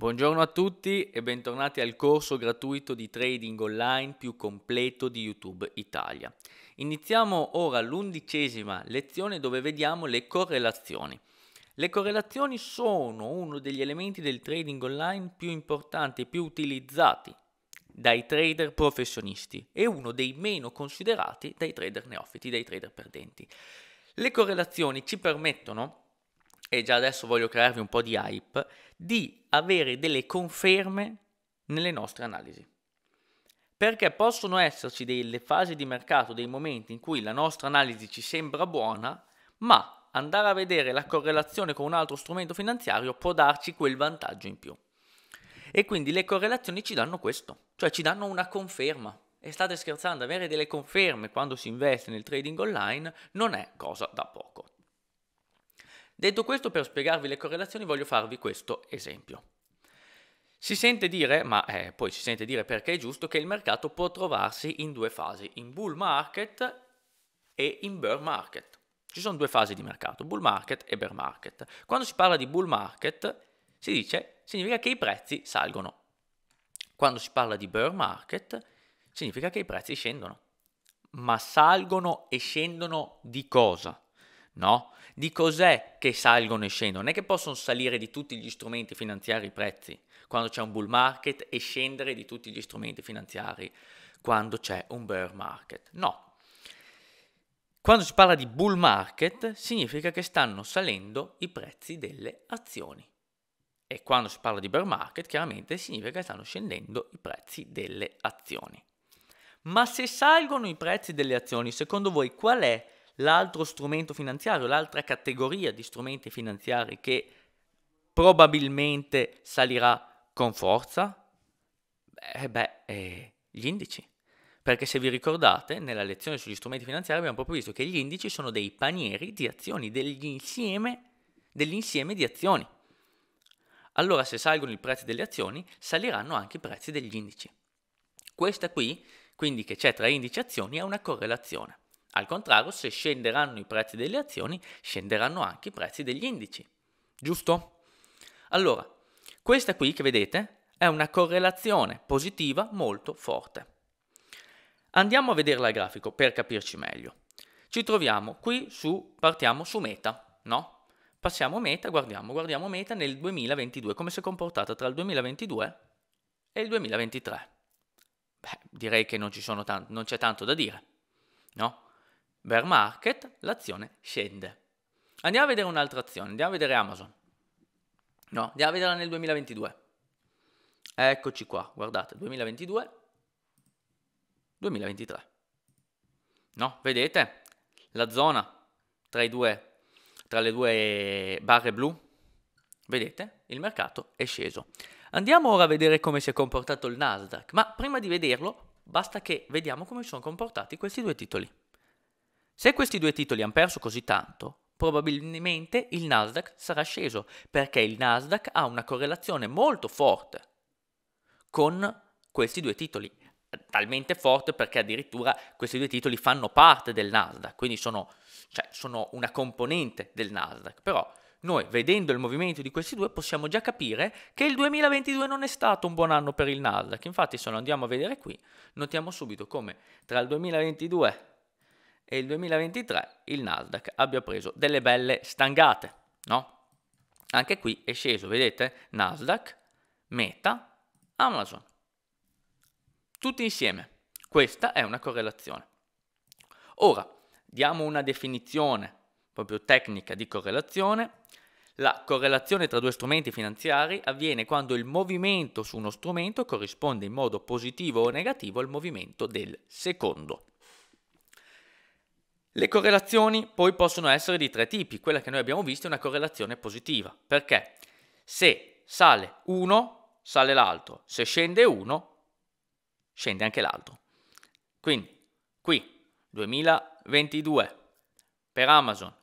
Buongiorno a tutti e bentornati al corso gratuito di trading online più completo di YouTube Italia. Iniziamo ora l'undicesima lezione dove vediamo le correlazioni. Le correlazioni sono uno degli elementi del trading online più importanti e più utilizzati dai trader professionisti e uno dei meno considerati dai trader neofiti, dai trader perdenti. Le correlazioni ci permettono, e già adesso voglio crearvi un po' di hype, di avere delle conferme nelle nostre analisi. Perché possono esserci delle fasi di mercato, dei momenti in cui la nostra analisi ci sembra buona, ma andare a vedere la correlazione con un altro strumento finanziario può darci quel vantaggio in più. E quindi le correlazioni ci danno questo, cioè ci danno una conferma. E state scherzando, avere delle conferme quando si investe nel trading online non è cosa da poco. Detto questo, per spiegarvi le correlazioni voglio farvi questo esempio. Si sente dire, ma eh, poi si sente dire perché è giusto, che il mercato può trovarsi in due fasi, in bull market e in bear market. Ci sono due fasi di mercato, bull market e bear market. Quando si parla di bull market, si dice, significa che i prezzi salgono. Quando si parla di bear market, significa che i prezzi scendono. Ma salgono e scendono di cosa? no? Di cos'è che salgono e scendono? Non è che possono salire di tutti gli strumenti finanziari i prezzi quando c'è un bull market e scendere di tutti gli strumenti finanziari quando c'è un bear market. No. Quando si parla di bull market significa che stanno salendo i prezzi delle azioni. E quando si parla di bear market chiaramente significa che stanno scendendo i prezzi delle azioni. Ma se salgono i prezzi delle azioni, secondo voi qual è l'altro strumento finanziario, l'altra categoria di strumenti finanziari che probabilmente salirà con forza? Eh beh, eh, gli indici. Perché se vi ricordate, nella lezione sugli strumenti finanziari abbiamo proprio visto che gli indici sono dei panieri di azioni, dell'insieme, dell'insieme di azioni. Allora se salgono i prezzi delle azioni, saliranno anche i prezzi degli indici. Questa qui, quindi che c'è tra indici e azioni, è una correlazione. Al contrario, se scenderanno i prezzi delle azioni, scenderanno anche i prezzi degli indici. Giusto? Allora, questa qui che vedete è una correlazione positiva molto forte. Andiamo a vederla al grafico per capirci meglio. Ci troviamo qui su, partiamo su meta, no? Passiamo meta, guardiamo, guardiamo meta nel 2022, come si è comportata tra il 2022 e il 2023. Beh, direi che non, tanto, non c'è tanto da dire, no? Bear market, l'azione scende. Andiamo a vedere un'altra azione, andiamo a vedere Amazon. No, andiamo a vederla nel 2022. Eccoci qua, guardate, 2022, 2023. No, vedete? La zona tra, due, tra le due barre blu, vedete? Il mercato è sceso. Andiamo ora a vedere come si è comportato il Nasdaq, ma prima di vederlo basta che vediamo come si sono comportati questi due titoli. Se questi due titoli hanno perso così tanto, probabilmente il Nasdaq sarà sceso, perché il Nasdaq ha una correlazione molto forte con questi due titoli, talmente forte perché addirittura questi due titoli fanno parte del Nasdaq, quindi sono, cioè, sono una componente del Nasdaq, però noi vedendo il movimento di questi due possiamo già capire che il 2022 non è stato un buon anno per il Nasdaq, infatti se lo andiamo a vedere qui notiamo subito come tra il 2022 e il 2023 il Nasdaq abbia preso delle belle stangate, no? Anche qui è sceso, vedete? Nasdaq, Meta, Amazon. Tutti insieme. Questa è una correlazione. Ora, diamo una definizione proprio tecnica di correlazione. La correlazione tra due strumenti finanziari avviene quando il movimento su uno strumento corrisponde in modo positivo o negativo al movimento del secondo. Le correlazioni poi possono essere di tre tipi, quella che noi abbiamo visto è una correlazione positiva, perché se sale uno, sale l'altro, se scende uno, scende anche l'altro. Quindi qui 2022 per Amazon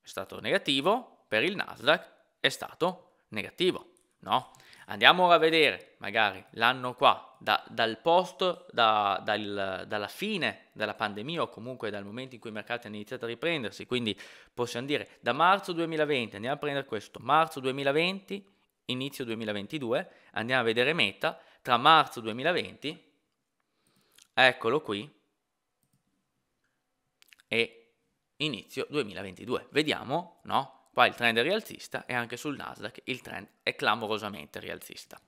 è stato negativo, per il Nasdaq è stato negativo, no? Andiamo ora a vedere, magari l'anno qua, da, dal post, da, dal, dalla fine della pandemia o comunque dal momento in cui i mercati hanno iniziato a riprendersi. Quindi possiamo dire da marzo 2020, andiamo a prendere questo, marzo 2020, inizio 2022, andiamo a vedere meta, tra marzo 2020, eccolo qui, e inizio 2022. Vediamo, no? Qua il trend è rialzista e anche sul Nasdaq il trend è clamorosamente rialzista.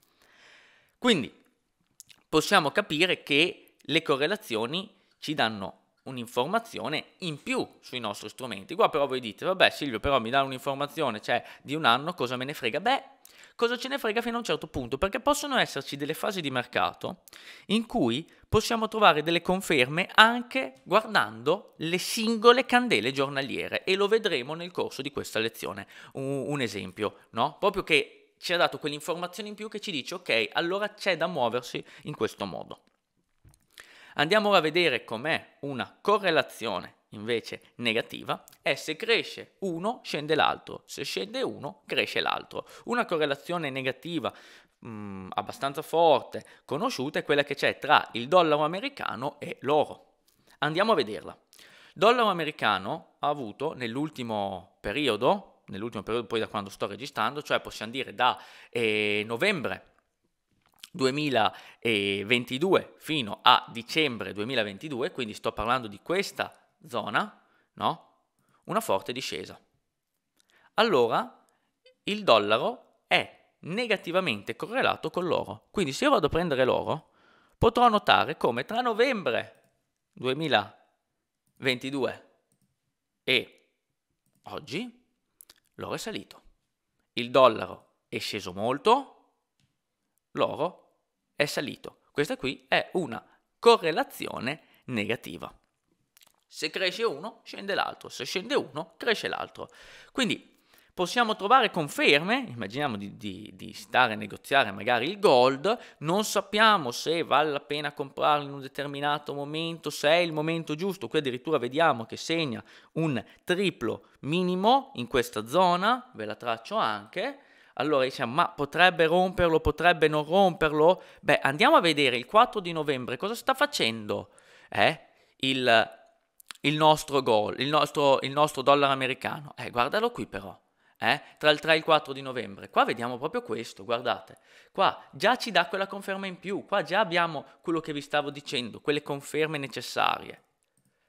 Quindi possiamo capire che le correlazioni ci danno un'informazione in più sui nostri strumenti. Qua però voi dite, vabbè Silvio, però mi dà un'informazione, cioè di un anno, cosa me ne frega? Beh, cosa ce ne frega fino a un certo punto, perché possono esserci delle fasi di mercato in cui possiamo trovare delle conferme anche guardando le singole candele giornaliere e lo vedremo nel corso di questa lezione. Un, un esempio, no? Proprio che ci ha dato quell'informazione in più che ci dice ok, allora c'è da muoversi in questo modo. Andiamo a vedere com'è una correlazione invece negativa è eh, se cresce uno scende l'altro, se scende uno cresce l'altro. Una correlazione negativa mh, mm, abbastanza forte, conosciuta, è quella che c'è tra il dollaro americano e l'oro. Andiamo a vederla. Dollaro americano ha avuto nell'ultimo periodo, nell'ultimo periodo poi da quando sto registrando, cioè possiamo dire da eh, novembre 2022 fino a dicembre 2022, quindi sto parlando di questa zona, no? Una forte discesa. Allora il dollaro è negativamente correlato con l'oro. Quindi se io vado a prendere l'oro, potrò notare come tra novembre 2022 e oggi l'oro è salito. Il dollaro è sceso molto, l'oro è salito. Questa qui è una correlazione negativa. Se cresce uno, scende l'altro, se scende uno, cresce l'altro. Quindi possiamo trovare conferme, immaginiamo di, di, di, stare a negoziare magari il gold, non sappiamo se vale la pena comprarlo in un determinato momento, se è il momento giusto, qui addirittura vediamo che segna un triplo minimo in questa zona, ve la traccio anche, allora diciamo, ma potrebbe romperlo, potrebbe non romperlo? Beh, andiamo a vedere il 4 di novembre cosa sta facendo eh? il, il, nostro goal, il nostro, il nostro dollaro americano. Eh, guardalo qui però. Eh? tra il 3 e il 4 di novembre. Qua vediamo proprio questo, guardate, qua già ci dà quella conferma in più, qua già abbiamo quello che vi stavo dicendo, quelle conferme necessarie.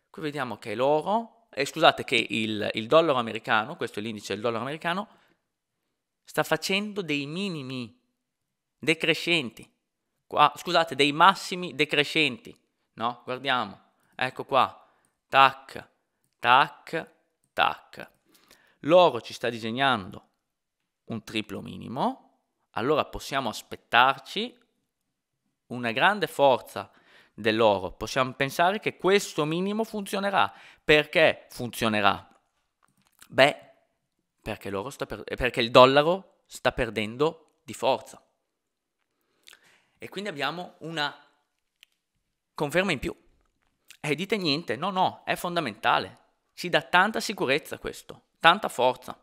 Qui vediamo che l'oro, eh, scusate che il, il dollaro americano, questo è l'indice del dollaro americano, sta facendo dei minimi decrescenti. Qua, scusate, dei massimi decrescenti, no? Guardiamo, ecco qua, tac, tac, tac. L'oro ci sta disegnando un triplo minimo, allora possiamo aspettarci una grande forza dell'oro. Possiamo pensare che questo minimo funzionerà. Perché funzionerà? Beh, perché, per... Eh, perché il dollaro sta perdendo di forza. E quindi abbiamo una conferma in più. E dite niente, no, no, è fondamentale. Ci dà tanta sicurezza questo, tanta forza.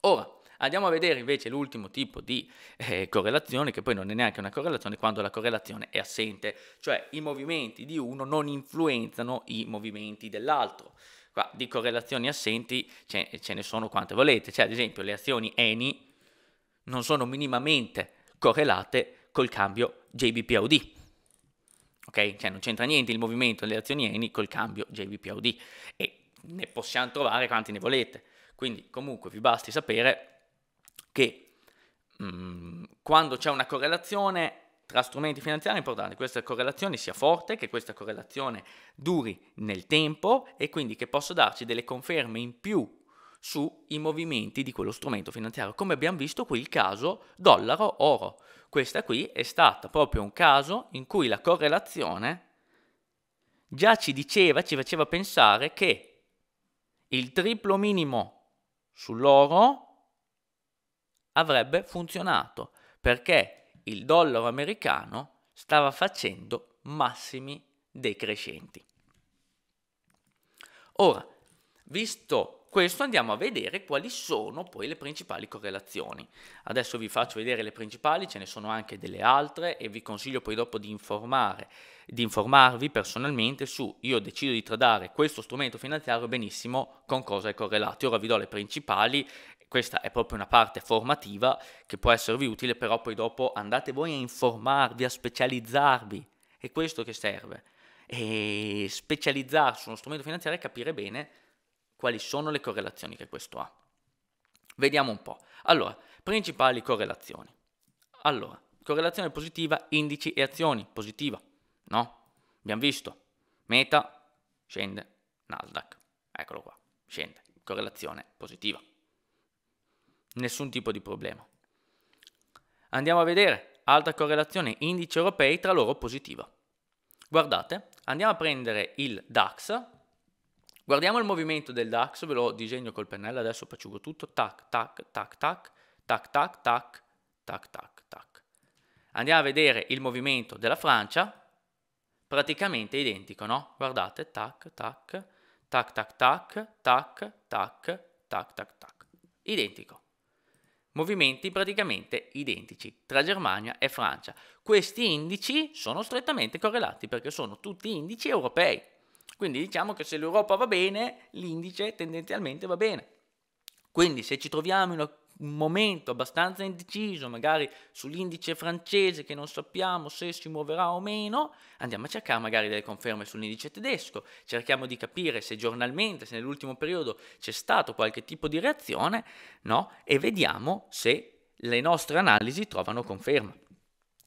Ora, andiamo a vedere invece l'ultimo tipo di eh, correlazione, che poi non è neanche una correlazione, quando la correlazione è assente, cioè i movimenti di uno non influenzano i movimenti dell'altro. Qua di correlazioni assenti ce, ce ne sono quante volete, cioè ad esempio le azioni ENI non sono minimamente correlate col cambio JBPAUD. Ok? Cioè non c'entra niente il movimento delle azioni ENI col cambio JBPAUD e ne possiamo trovare quanti ne volete. Quindi comunque vi basti sapere che mh, mm, quando c'è una correlazione tra strumenti finanziari è importante che questa correlazione sia forte, che questa correlazione duri nel tempo e quindi che possa darci delle conferme in più sui movimenti di quello strumento finanziario, come abbiamo visto qui il caso dollaro-oro. Questa qui è stata proprio un caso in cui la correlazione già ci diceva, ci faceva pensare che il triplo minimo sull'oro avrebbe funzionato, perché il dollaro americano stava facendo massimi decrescenti. Ora, visto questo andiamo a vedere quali sono poi le principali correlazioni. Adesso vi faccio vedere le principali, ce ne sono anche delle altre e vi consiglio poi dopo di, di informarvi personalmente su io decido di tradare questo strumento finanziario benissimo con cosa è correlato. Ora vi do le principali, questa è proprio una parte formativa che può esservi utile, però poi dopo andate voi a informarvi, a specializzarvi, è questo che serve. E specializzarsi su uno strumento finanziario e capire bene quali sono le correlazioni che questo ha. Vediamo un po'. Allora, principali correlazioni. Allora, correlazione positiva, indici e azioni, positiva, no? Abbiamo visto, meta scende, Nasdaq, eccolo qua, scende, correlazione positiva. Nessun tipo di problema. Andiamo a vedere, altra correlazione, indici europei tra loro positiva. Guardate, andiamo a prendere il DAX, Guardiamo il movimento del DAX, ve lo disegno col pennello, adesso paciugo tutto, tac, tac, tac, tac, tac, tac, tac, tac, tac, tac. Andiamo a vedere il movimento della Francia, praticamente identico, no? Guardate, tac, tac, tac, tac, tac, tac, tac, tac, tac, tac. Identico. Movimenti praticamente identici tra Germania e Francia. Questi indici sono strettamente correlati perché sono tutti indici europei. Quindi diciamo che se l'Europa va bene, l'indice tendenzialmente va bene. Quindi se ci troviamo in una un momento abbastanza indeciso, magari sull'indice francese che non sappiamo se si muoverà o meno, andiamo a cercare magari delle conferme sull'indice tedesco, cerchiamo di capire se giornalmente, se nell'ultimo periodo c'è stato qualche tipo di reazione, no? E vediamo se le nostre analisi trovano conferma.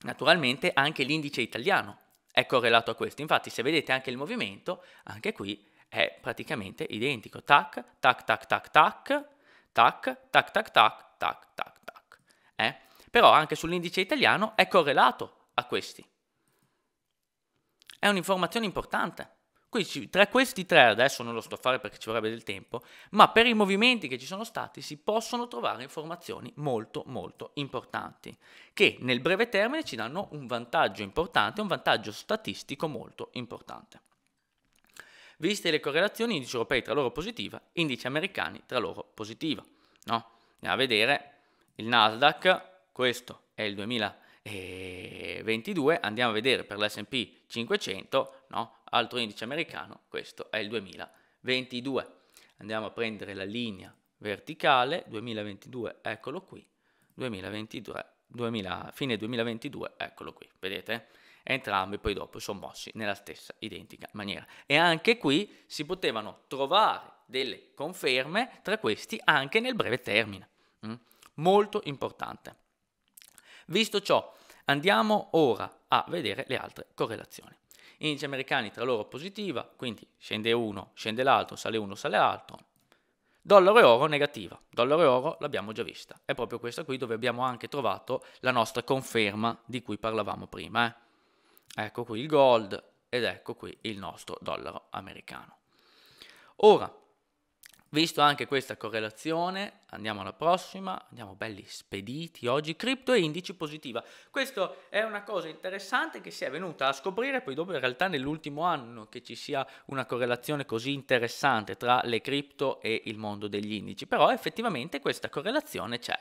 Naturalmente anche l'indice italiano è correlato a questo. Infatti se vedete anche il movimento, anche qui è praticamente identico. Tac, tac, tac, tac, tac, tac, tac, tac, tac, tac, tac, tac. Eh? Però anche sull'indice italiano è correlato a questi. È un'informazione importante. Quindi, tra questi tre, adesso non lo sto a fare perché ci vorrebbe del tempo, ma per i movimenti che ci sono stati si possono trovare informazioni molto molto importanti, che nel breve termine ci danno un vantaggio importante, un vantaggio statistico molto importante. Viste le correlazioni indici europei tra loro positiva, indici americani tra loro positiva. No? Andiamo a vedere il Nasdaq, questo è il 2022, andiamo a vedere per l'SP 500 no? Altro indice americano, questo è il 2022. Andiamo a prendere la linea verticale, 2022, eccolo qui, 2023, 2000, fine 2022, eccolo qui, vedete? Entrambi poi dopo sono mossi nella stessa identica maniera. E anche qui si potevano trovare delle conferme tra questi anche nel breve termine. Mm? Molto importante. Visto ciò, andiamo ora a vedere le altre correlazioni indici americani tra loro positiva, quindi scende uno, scende l'altro, sale uno, sale l'altro. Dollaro e oro negativa, dollaro e oro l'abbiamo già vista, è proprio questa qui dove abbiamo anche trovato la nostra conferma di cui parlavamo prima. Eh? Ecco qui il gold ed ecco qui il nostro dollaro americano. Ora, Visto anche questa correlazione, andiamo alla prossima, andiamo belli spediti oggi, cripto e indici positiva. Questa è una cosa interessante che si è venuta a scoprire poi dopo in realtà nell'ultimo anno che ci sia una correlazione così interessante tra le cripto e il mondo degli indici, però effettivamente questa correlazione c'è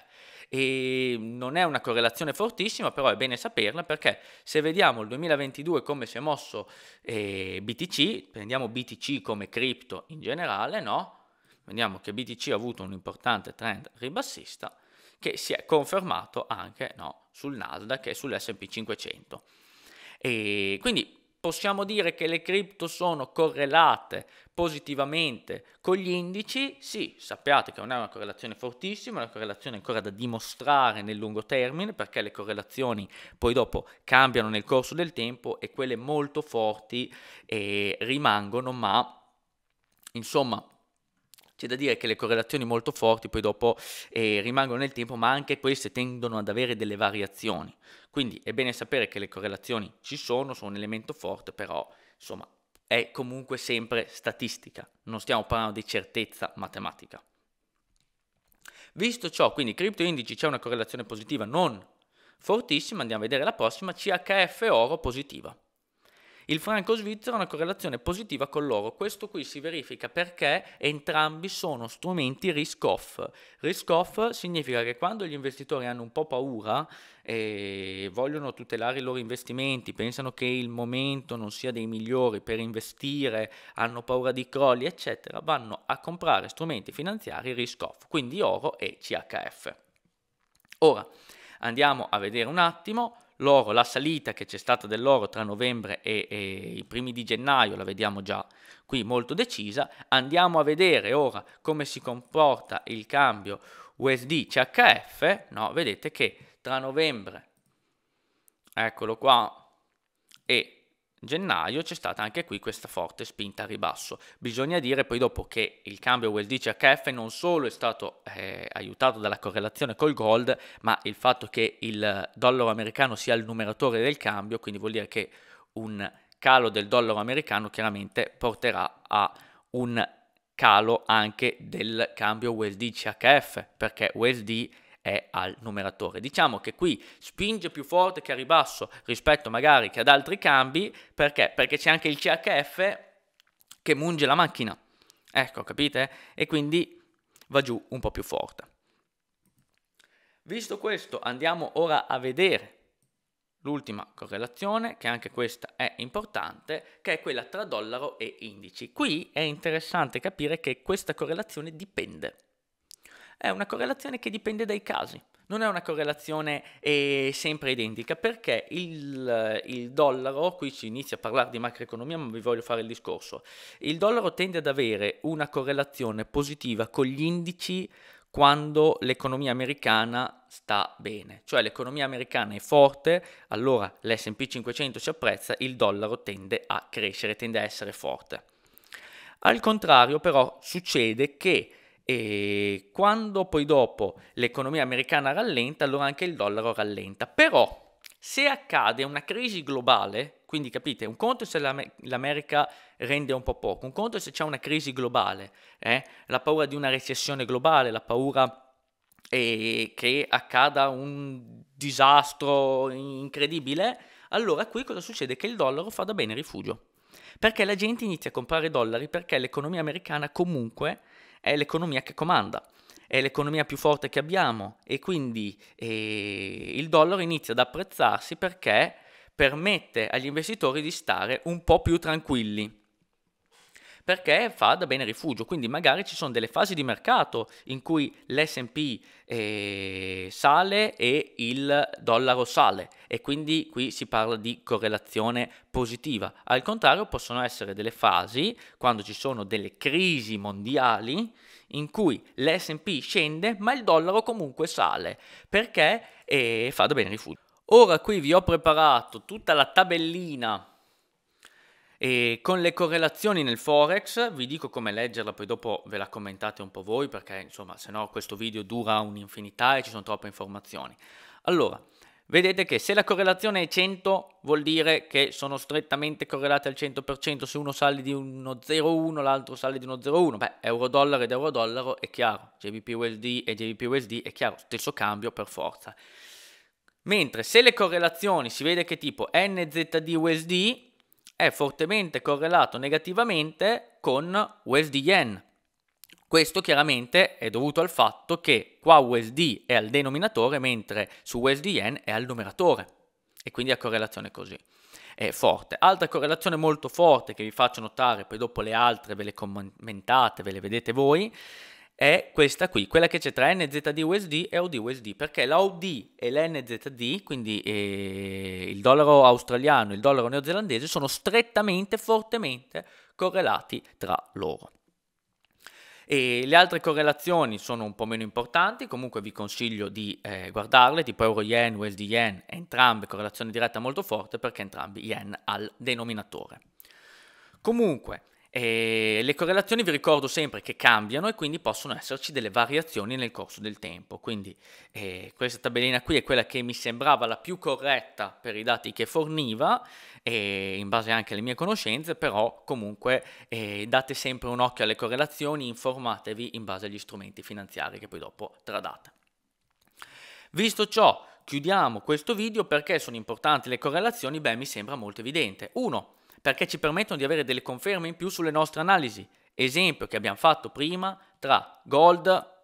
e non è una correlazione fortissima, però è bene saperla perché se vediamo il 2022 come si è mosso eh, BTC, prendiamo BTC come cripto in generale, no? vediamo che BTC ha avuto un importante trend ribassista che si è confermato anche no, sul Nasdaq e sull'SP 500. E quindi possiamo dire che le cripto sono correlate positivamente con gli indici? Sì, sappiate che non è una correlazione fortissima, è una correlazione ancora da dimostrare nel lungo termine perché le correlazioni poi dopo cambiano nel corso del tempo e quelle molto forti eh, rimangono, ma insomma c'è da dire che le correlazioni molto forti poi dopo eh, rimangono nel tempo, ma anche queste tendono ad avere delle variazioni. Quindi è bene sapere che le correlazioni ci sono, sono un elemento forte, però insomma è comunque sempre statistica, non stiamo parlando di certezza matematica. Visto ciò, quindi criptoindici c'è una correlazione positiva non fortissima, andiamo a vedere la prossima, CHF oro positiva. Il franco svizzero ha una correlazione positiva con l'oro. Questo qui si verifica perché entrambi sono strumenti risk-off. Risk-off significa che quando gli investitori hanno un po' paura e vogliono tutelare i loro investimenti, pensano che il momento non sia dei migliori per investire, hanno paura di crolli, eccetera, vanno a comprare strumenti finanziari risk-off, quindi oro e CHF. Ora andiamo a vedere un attimo l'oro, la salita che c'è stata dell'oro tra novembre e, e, i primi di gennaio, la vediamo già qui molto decisa, andiamo a vedere ora come si comporta il cambio USD-CHF, no? vedete che tra novembre, eccolo qua, e gennaio c'è stata anche qui questa forte spinta a ribasso. Bisogna dire poi dopo che il cambio USD-CHF non solo è stato eh, aiutato dalla correlazione col gold, ma il fatto che il dollaro americano sia il numeratore del cambio, quindi vuol dire che un calo del dollaro americano chiaramente porterà a un calo anche del cambio USD-CHF, perché USD è al numeratore. Diciamo che qui spinge più forte che a ribasso rispetto magari che ad altri cambi, perché? Perché c'è anche il CHF che munge la macchina. Ecco, capite? E quindi va giù un po' più forte. Visto questo, andiamo ora a vedere l'ultima correlazione, che anche questa è importante, che è quella tra dollaro e indici. Qui è interessante capire che questa correlazione dipende. È una correlazione che dipende dai casi. Non è una correlazione eh, sempre identica perché il, il, dollaro, qui si inizia a parlare di macroeconomia ma vi voglio fare il discorso, il dollaro tende ad avere una correlazione positiva con gli indici quando l'economia americana sta bene, cioè l'economia americana è forte, allora l'SP 500 si apprezza, il dollaro tende a crescere, tende a essere forte. Al contrario però succede che e quando poi dopo l'economia americana rallenta, allora anche il dollaro rallenta. Però se accade una crisi globale, quindi capite, un conto se l'America rende un po' poco, un conto se c'è una crisi globale, eh? la paura di una recessione globale, la paura eh, che accada un disastro incredibile, allora qui cosa succede? Che il dollaro fa da bene rifugio, perché la gente inizia a comprare dollari perché l'economia americana comunque è l'economia che comanda, è l'economia più forte che abbiamo e quindi eh, il dollaro inizia ad apprezzarsi perché permette agli investitori di stare un po' più tranquilli perché fa da bene rifugio, quindi magari ci sono delle fasi di mercato in cui l'SP eh, sale e il dollaro sale e quindi qui si parla di correlazione positiva. Al contrario possono essere delle fasi quando ci sono delle crisi mondiali in cui l'SP scende ma il dollaro comunque sale perché eh, fa da bene rifugio. Ora qui vi ho preparato tutta la tabellina e con le correlazioni nel Forex vi dico come leggerla, poi dopo ve la commentate un po' voi perché insomma se no questo video dura un'infinità e ci sono troppe informazioni. Allora, vedete che se la correlazione è 100 vuol dire che sono strettamente correlate al 100%, se uno sale di uno 0,1 l'altro sale di uno 0,1, beh euro-dollaro ed euro-dollaro è chiaro, JBP-USD e JBP-USD è chiaro, stesso cambio per forza. Mentre se le correlazioni si vede che tipo NZD-USD è fortemente correlato negativamente con USD yen. Questo chiaramente è dovuto al fatto che qua USD è al denominatore mentre su USD yen è al numeratore e quindi la correlazione così è forte. Altra correlazione molto forte che vi faccio notare, poi dopo le altre ve le commentate, ve le vedete voi, è questa qui, quella che c'è tra NZD USD e AUD USD, perché l'AUD e l'NZD, quindi eh, il dollaro australiano e il dollaro neozelandese, sono strettamente, fortemente correlati tra loro. E le altre correlazioni sono un po' meno importanti, comunque vi consiglio di eh, guardarle, tipo euro yen, USD yen, entrambe correlazione diretta molto forte perché entrambi yen al denominatore. Comunque, e le correlazioni vi ricordo sempre che cambiano e quindi possono esserci delle variazioni nel corso del tempo. Quindi eh, questa tabellina qui è quella che mi sembrava la più corretta per i dati che forniva, eh, in base anche alle mie conoscenze, però comunque eh, date sempre un occhio alle correlazioni, informatevi in base agli strumenti finanziari che poi dopo tradate. Visto ciò, chiudiamo questo video perché sono importanti le correlazioni, beh mi sembra molto evidente. Uno, perché ci permettono di avere delle conferme in più sulle nostre analisi. Esempio che abbiamo fatto prima tra gold,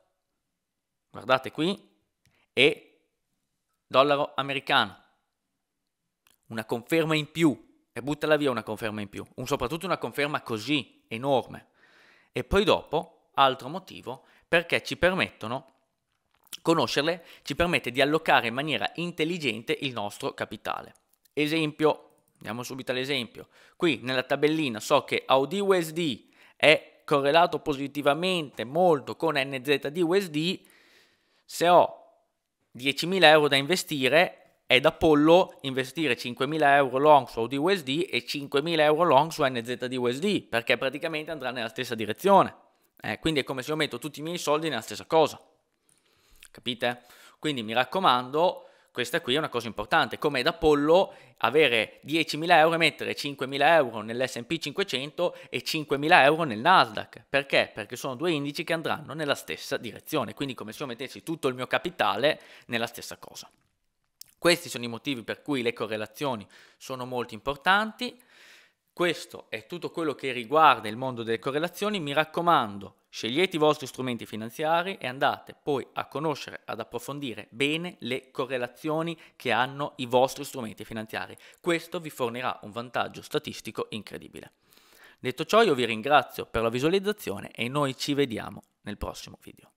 guardate qui, e dollaro americano. Una conferma in più, e buttala via una conferma in più, un, soprattutto una conferma così enorme. E poi dopo, altro motivo, perché ci permettono, conoscerle ci permette di allocare in maniera intelligente il nostro capitale. Esempio, Andiamo subito all'esempio. Qui nella tabellina so che AUD USD è correlato positivamente molto con NZD USD. Se ho 10.000 euro da investire, è da pollo investire 5.000 euro long su AUD USD e 5.000 euro long su NZD USD, perché praticamente andrà nella stessa direzione. Eh, quindi è come se io metto tutti i miei soldi nella stessa cosa. Capite? Quindi mi raccomando, questa qui è una cosa importante, come ad Apollo avere 10.000 euro e mettere 5.000 euro nell'S&P 500 e 5.000 euro nel Nasdaq. Perché? Perché sono due indici che andranno nella stessa direzione, quindi come se io mettessi tutto il mio capitale nella stessa cosa. Questi sono i motivi per cui le correlazioni sono molto importanti. Questo è tutto quello che riguarda il mondo delle correlazioni. Mi raccomando, Scegliete i vostri strumenti finanziari e andate poi a conoscere, ad approfondire bene le correlazioni che hanno i vostri strumenti finanziari. Questo vi fornirà un vantaggio statistico incredibile. Detto ciò io vi ringrazio per la visualizzazione e noi ci vediamo nel prossimo video.